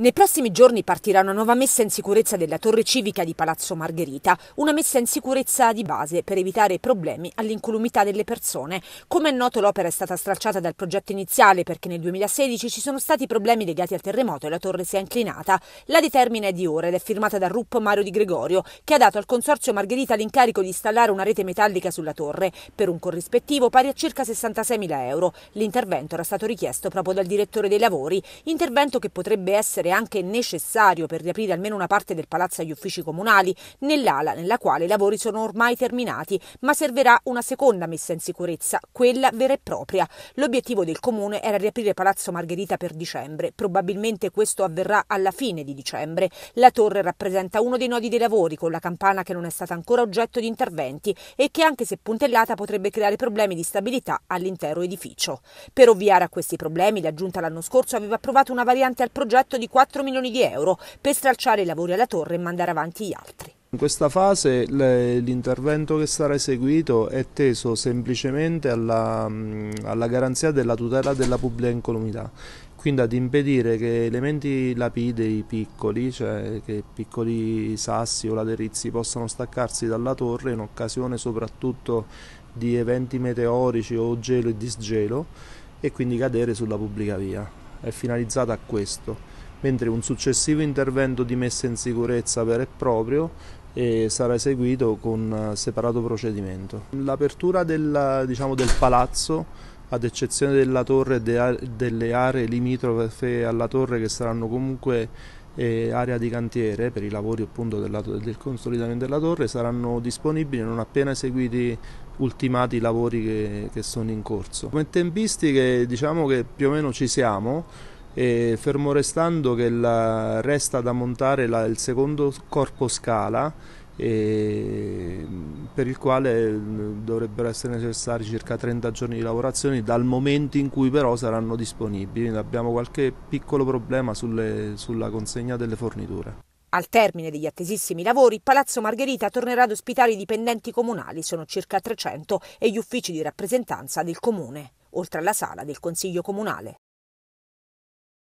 Nei prossimi giorni partirà una nuova messa in sicurezza della torre civica di Palazzo Margherita, una messa in sicurezza di base per evitare problemi all'incolumità delle persone. Come è noto l'opera è stata stralciata dal progetto iniziale perché nel 2016 ci sono stati problemi legati al terremoto e la torre si è inclinata. La determina è di ora ed è firmata da RUP Mario Di Gregorio, che ha dato al Consorzio Margherita l'incarico di installare una rete metallica sulla torre, per un corrispettivo pari a circa 66.000 euro. L'intervento era stato richiesto proprio dal direttore dei lavori, intervento che potrebbe essere essere anche necessario per riaprire almeno una parte del palazzo agli uffici comunali, nell'ala nella quale i lavori sono ormai terminati, ma servirà una seconda messa in sicurezza, quella vera e propria. L'obiettivo del comune era riaprire Palazzo Margherita per dicembre, probabilmente questo avverrà alla fine di dicembre. La torre rappresenta uno dei nodi dei lavori con la campana che non è stata ancora oggetto di interventi e che anche se puntellata potrebbe creare problemi di stabilità all'intero edificio. Per ovviare a questi problemi la giunta l'anno scorso aveva approvato una variante al progetto di 4 milioni di euro per stralciare i lavori alla torre e mandare avanti gli altri. In questa fase l'intervento che sarà eseguito è teso semplicemente alla, mm, alla garanzia della tutela della pubblica incolumità, quindi ad impedire che elementi lapidei piccoli, cioè che piccoli sassi o laterizi possano staccarsi dalla torre in occasione soprattutto di eventi meteorici o gelo e disgelo e quindi cadere sulla pubblica via. È finalizzata a questo mentre un successivo intervento di messa in sicurezza vero e proprio e eh, sarà eseguito con eh, separato procedimento. L'apertura del, diciamo, del palazzo ad eccezione della torre e delle aree limitrofe alla torre che saranno comunque eh, area di cantiere per i lavori appunto della, del consolidamento della torre, saranno disponibili non appena eseguiti ultimati i lavori che, che sono in corso. Come tempistiche diciamo che più o meno ci siamo e fermo restando che la, resta da montare la, il secondo corpo scala per il quale dovrebbero essere necessari circa 30 giorni di lavorazione dal momento in cui però saranno disponibili. abbiamo qualche piccolo problema sulle, sulla consegna delle forniture. Al termine degli attesissimi lavori, Palazzo Margherita tornerà ad ospitare i dipendenti comunali, sono circa 300, e gli uffici di rappresentanza del comune, oltre alla sala del Consiglio Comunale.